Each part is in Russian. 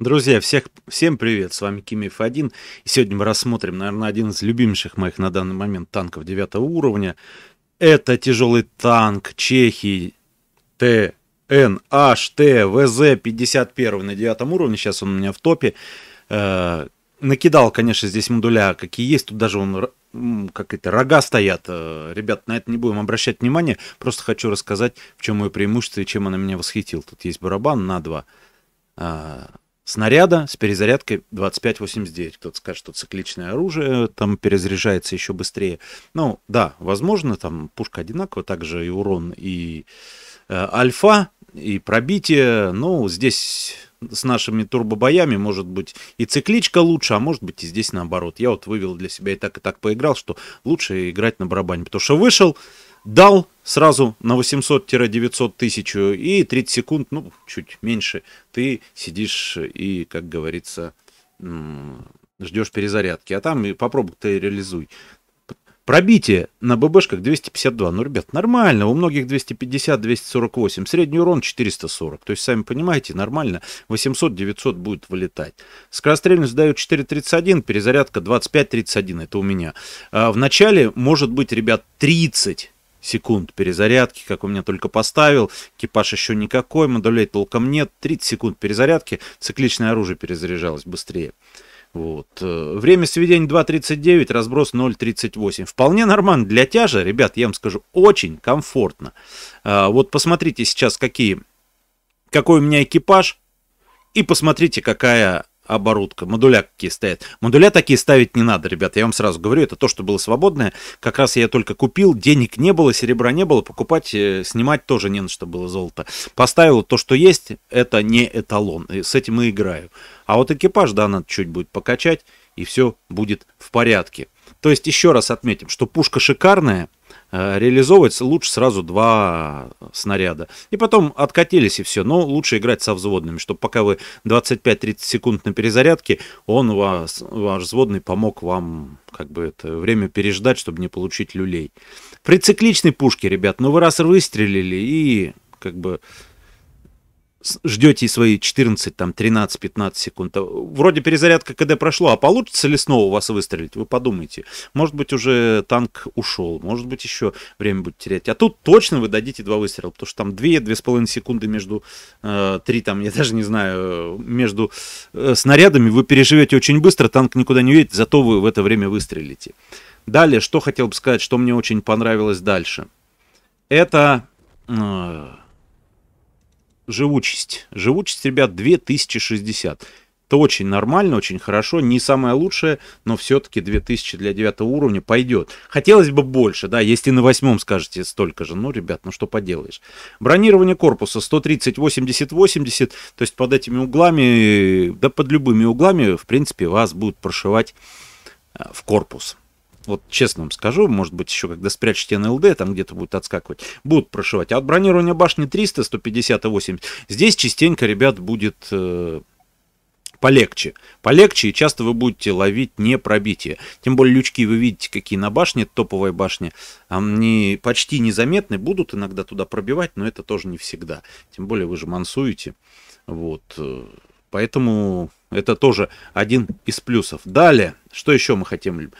Друзья, всех, всем привет, с вами Кимиф F1, сегодня мы рассмотрим, наверное, один из любимейших моих на данный момент танков девятого уровня. Это тяжелый танк Чехии ТНХТВЗ-51 на девятом уровне, сейчас он у меня в топе. Э, накидал, конечно, здесь модуля, какие есть, тут даже он, как это, рога стоят. Э, ребят, на это не будем обращать внимания, просто хочу рассказать, в чем мое преимущество и чем она меня восхитил. Тут есть барабан на два. А, снаряда с перезарядкой 25-89. Кто-то скажет, что цикличное оружие там перезаряжается еще быстрее. Ну, да, возможно, там пушка одинакова, также и урон, и э, альфа, и пробитие. ну здесь с нашими турбобоями, может быть, и цикличка лучше, а может быть, и здесь наоборот. Я вот вывел для себя и так, и так поиграл, что лучше играть на барабане, потому что вышел, дал сразу на 800-900 тысяч и 30 секунд, ну, чуть меньше, ты сидишь и, как говорится, ждешь перезарядки. А там и попробуй ты реализуй. Пробитие на ББшках 252. Ну, ребят, нормально. У многих 250-248. Средний урон 440. То есть, сами понимаете, нормально. 800-900 будет вылетать. Скорострельность дают 4.31. Перезарядка 25-31. Это у меня. А в начале может быть, ребят, 30 секунд перезарядки, как у меня только поставил, экипаж еще никакой, модулей толком нет, 30 секунд перезарядки, цикличное оружие перезаряжалось быстрее. Вот. Э, время сведения 2.39, разброс 0.38. Вполне нормально для тяжа, ребят, я вам скажу, очень комфортно. А, вот посмотрите сейчас, какие, какой у меня экипаж, и посмотрите, какая оборудка, модуля какие стоят. Модуля такие ставить не надо, ребят, я вам сразу говорю, это то, что было свободное. Как раз я только купил, денег не было, серебра не было, покупать, э, снимать тоже не на что было золото. Поставил то, что есть, это не эталон, и с этим и играю. А вот экипаж, да, надо чуть будет покачать, и все будет в порядке. То есть еще раз отметим, что пушка шикарная, Э, реализовывать лучше сразу два снаряда. И потом откатились и все. Но лучше играть со взводными, чтобы пока вы 25-30 секунд на перезарядке, он вас, ваш взводный помог вам как бы это время переждать, чтобы не получить люлей. При цикличной пушке, ребят, ну вы раз выстрелили и как бы ждете свои 14, там, 13, 15 секунд. А, вроде перезарядка КД прошло, а получится ли снова вас выстрелить? Вы подумайте. Может быть, уже танк ушел, может быть, еще время будет терять. А тут точно вы дадите два выстрела, потому что там 2-2,5 секунды между э, 3, там, я даже не знаю, между э, снарядами вы переживете очень быстро, танк никуда не уедет зато вы в это время выстрелите. Далее, что хотел бы сказать, что мне очень понравилось дальше. Это... Э, живучесть. Живучесть, ребят, 2060. Это очень нормально, очень хорошо, не самое лучшее, но все-таки 2000 для 9 уровня пойдет. Хотелось бы больше, да, если на восьмом скажете столько же, ну, ребят, ну что поделаешь. Бронирование корпуса 130, 80, 80, то есть под этими углами, да под любыми углами, в принципе, вас будут прошивать э, в корпус вот честно вам скажу, может быть, еще когда спрячете НЛД, там где-то будет отскакивать, будут прошивать. А от бронирования башни 300, 150 и 80, здесь частенько, ребят, будет э, полегче. Полегче, и часто вы будете ловить не пробитие. Тем более лючки вы видите, какие на башне, топовой башне, они почти незаметны, будут иногда туда пробивать, но это тоже не всегда. Тем более вы же мансуете. Вот. Э, поэтому это тоже один из плюсов. Далее, что еще мы хотим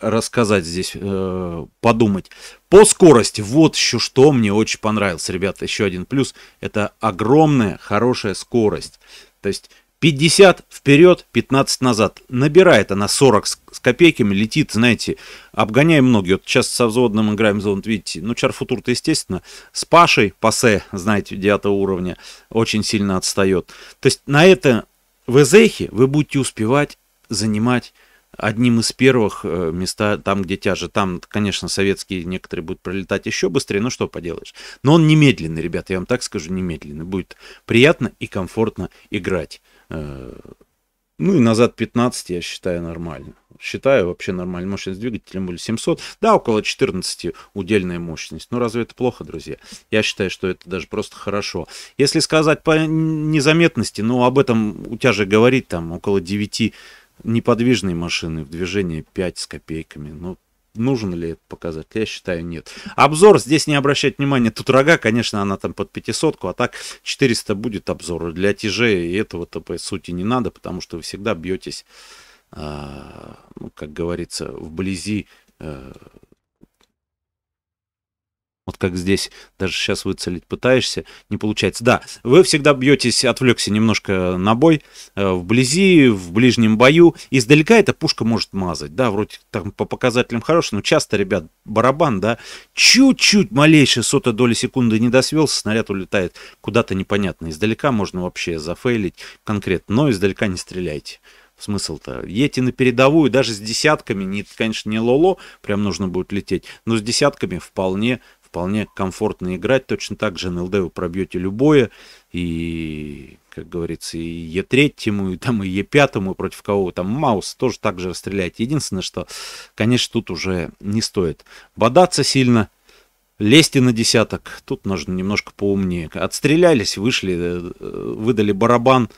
рассказать здесь, э, подумать. По скорости, вот еще что мне очень понравилось, ребята, еще один плюс, это огромная хорошая скорость. То есть 50 вперед, 15 назад. Набирает она 40 с, с копейками, летит, знаете, обгоняя многие. Вот сейчас со взводным играем зонд, видите, ну Чарфутур-то, естественно, с Пашей, Пасе, знаете, 9 уровня, очень сильно отстает. То есть на это в Эзехе вы будете успевать занимать одним из первых э, места там, где тяже. Там, конечно, советские некоторые будут пролетать еще быстрее, но что поделаешь. Но он немедленный, ребята, я вам так скажу, немедленный. Будет приятно и комфортно играть. Э, ну и назад 15, я считаю, нормально. Считаю вообще нормально. Мощность двигателя, более 700. Да, около 14 удельная мощность. Но ну, разве это плохо, друзья? Я считаю, что это даже просто хорошо. Если сказать по незаметности, ну об этом у тебя же говорить там около 9 неподвижные машины в движении 5 с копейками. Ну, нужен ли это показатель? Я считаю, нет. Обзор здесь не обращать внимания. Тут рога, конечно, она там под 500, а так 400 будет обзор. Для тяжей этого-то, по сути, не надо, потому что вы всегда бьетесь, а, ну, как говорится, вблизи э, вот как здесь даже сейчас выцелить пытаешься, не получается. Да, вы всегда бьетесь, отвлекся немножко на бой, э, вблизи, в ближнем бою. Издалека эта пушка может мазать, да, вроде там по показателям хорош, но часто, ребят, барабан, да, чуть-чуть, малейшая сотая доля секунды не досвелся, снаряд улетает куда-то непонятно. Издалека можно вообще зафейлить конкретно, но издалека не стреляйте смысл-то? Едьте на передовую, даже с десятками, не, конечно, не лоло, прям нужно будет лететь, но с десятками вполне вполне комфортно играть. Точно так же НЛД вы пробьете любое. И, как говорится, и Е3, и там и Е5, против кого вы там Маус тоже так же расстреляете. Единственное, что, конечно, тут уже не стоит бодаться сильно. Лезьте на десяток, тут нужно немножко поумнее. Отстрелялись, вышли, э, выдали барабан,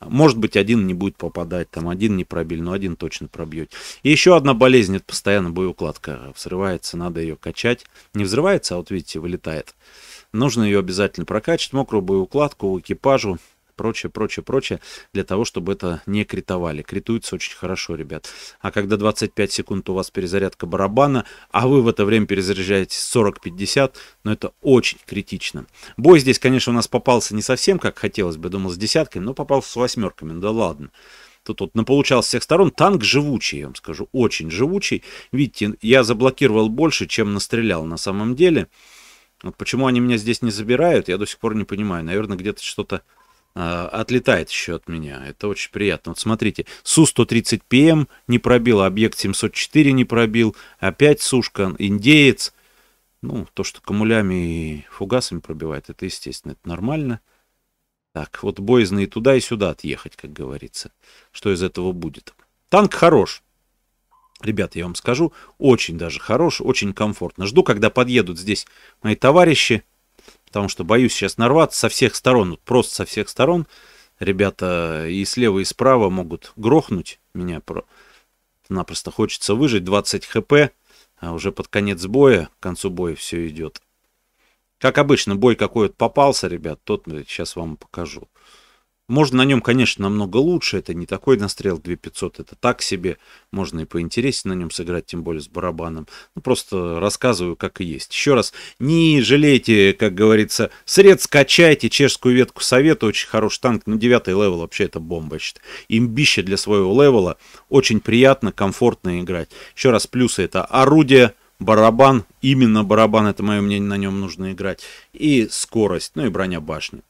может быть, один не будет попадать, там один не пробили, но один точно пробьет. И еще одна болезнь, это постоянно боеукладка взрывается, надо ее качать. Не взрывается, а вот видите, вылетает. Нужно ее обязательно прокачать, мокрую боеукладку экипажу, прочее, прочее, прочее, для того, чтобы это не критовали. Критуется очень хорошо, ребят. А когда 25 секунд у вас перезарядка барабана, а вы в это время перезаряжаете 40-50, но ну, это очень критично. Бой здесь, конечно, у нас попался не совсем, как хотелось бы, думал, с десятками, но попался с восьмерками, ну да ладно тут вот наполучал с всех сторон. Танк живучий, я вам скажу, очень живучий. Видите, я заблокировал больше, чем настрелял на самом деле. Вот почему они меня здесь не забирают, я до сих пор не понимаю. Наверное, где-то что-то Э, отлетает еще от меня. Это очень приятно. Вот смотрите, Су-130ПМ эм не пробил, объект 704 не пробил, опять сушка, индеец. Ну, то, что камулями и фугасами пробивает, это естественно, это нормально. Так, вот боязно и туда, и сюда отъехать, как говорится. Что из этого будет? Танк хорош. Ребята, я вам скажу, очень даже хорош, очень комфортно. Жду, когда подъедут здесь мои товарищи потому что боюсь сейчас нарваться со всех сторон, просто со всех сторон. Ребята и слева, и справа могут грохнуть меня. про, Напросто хочется выжить. 20 хп, а уже под конец боя, к концу боя все идет. Как обычно, бой какой-то попался, ребят, тот сейчас вам покажу. Можно на нем, конечно, намного лучше. Это не такой настрел 2500, это так себе. Можно и поинтереснее на нем сыграть, тем более с барабаном. Ну, просто рассказываю, как и есть. Еще раз, не жалейте, как говорится, средств качайте. Чешскую ветку совета, очень хороший танк. На ну, 9 левел вообще это бомба. Значит. Имбище для своего левела. Очень приятно, комфортно играть. Еще раз, плюсы это орудие, барабан, именно барабан, это мое мнение, на нем нужно играть, и скорость, ну и броня башни.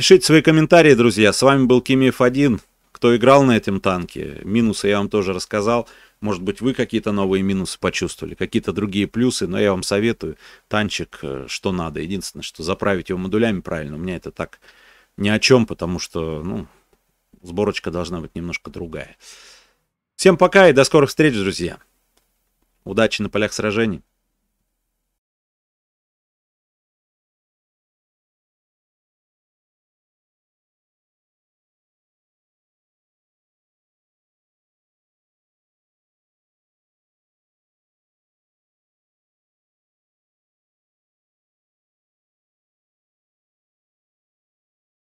Пишите свои комментарии, друзья. С вами был Кимиев 1. Кто играл на этом танке, минусы я вам тоже рассказал. Может быть, вы какие-то новые минусы почувствовали, какие-то другие плюсы, но я вам советую танчик, э, что надо. Единственное, что заправить его модулями правильно. У меня это так ни о чем, потому что, ну, сборочка должна быть немножко другая. Всем пока и до скорых встреч, друзья. Удачи на полях сражений.